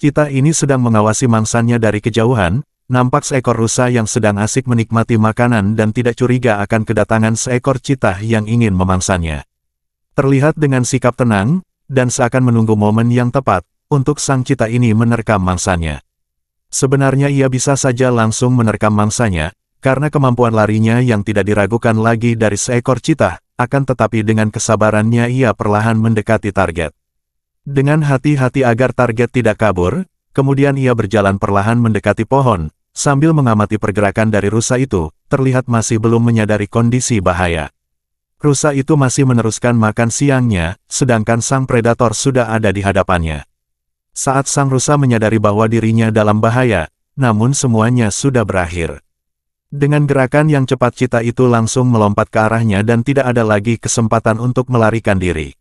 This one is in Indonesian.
Cita ini sedang mengawasi mangsanya dari kejauhan, nampak seekor rusa yang sedang asik menikmati makanan dan tidak curiga akan kedatangan seekor citah yang ingin memangsanya. Terlihat dengan sikap tenang, dan seakan menunggu momen yang tepat, untuk sang cita ini menerkam mangsanya. Sebenarnya ia bisa saja langsung menerkam mangsanya, karena kemampuan larinya yang tidak diragukan lagi dari seekor cita, akan tetapi dengan kesabarannya ia perlahan mendekati target. Dengan hati-hati agar target tidak kabur, kemudian ia berjalan perlahan mendekati pohon, sambil mengamati pergerakan dari rusa itu, terlihat masih belum menyadari kondisi bahaya. Rusa itu masih meneruskan makan siangnya, sedangkan sang predator sudah ada di hadapannya. Saat sang rusa menyadari bahwa dirinya dalam bahaya, namun semuanya sudah berakhir. Dengan gerakan yang cepat cita itu langsung melompat ke arahnya dan tidak ada lagi kesempatan untuk melarikan diri.